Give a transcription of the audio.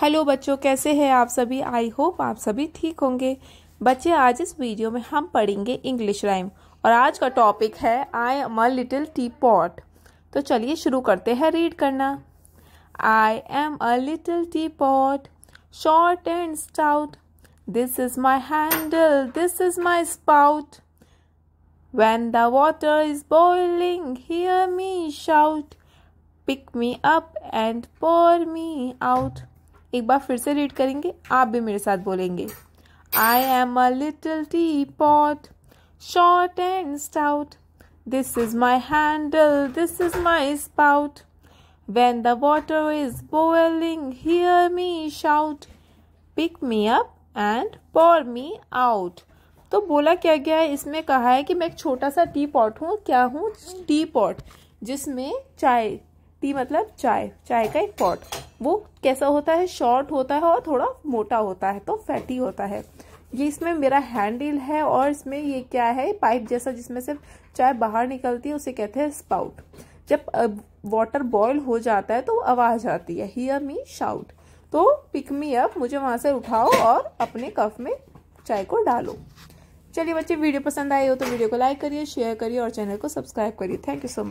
hello बच्चों कैसे हैं आप सभी आई होप आप सभी ठीक होंगे बच्चे आज इस वीडियो में हम पढ़ेंगे इंग्लिश राइम और आज का टॉपिक है I am a little teapot तो चलिए शुरू करते हैं रीड करना I am a little teapot short and stout this is my handle this is my spout when the water is boiling hear me shout pick me up and pour me out एक बार फिर से read करेंगे आप भी मेरे साथ बोलेंगे I am a little teapot short and stout this is my handle this is my spout when the water is boiling hear me shout pick me up and pour me out तो बोला क्या गया है इसमें कहा है कि मैं एक छोटा सा टी पॉट हूँ क्या हूँ टी पॉट जिसमें चाय टी मतलब चाय चाय का एक पॉट वो कैसा होता है शॉर्ट होता है और थोड़ा मोटा होता है तो फैटी होता है ये इसमें मेरा हैंडल है और इसमें ये क्या है पाइप जैसा जिसमें से चाय बाहर निकलती है उसे कहते हैं स्पाउट जब वाटर बॉयल हो जाता है तो आवाज़ आती है हियर मी शाउट तो पिक मी अप मुझे वहां से उठाओ और अपने कफ में चाय को डालो चलिए बच्चे वीडियो पसंद आई हो तो वीडियो को लाइक करिए शेयर करिए और चैनल को सब्सक्राइब करिए थैंक यू सो मच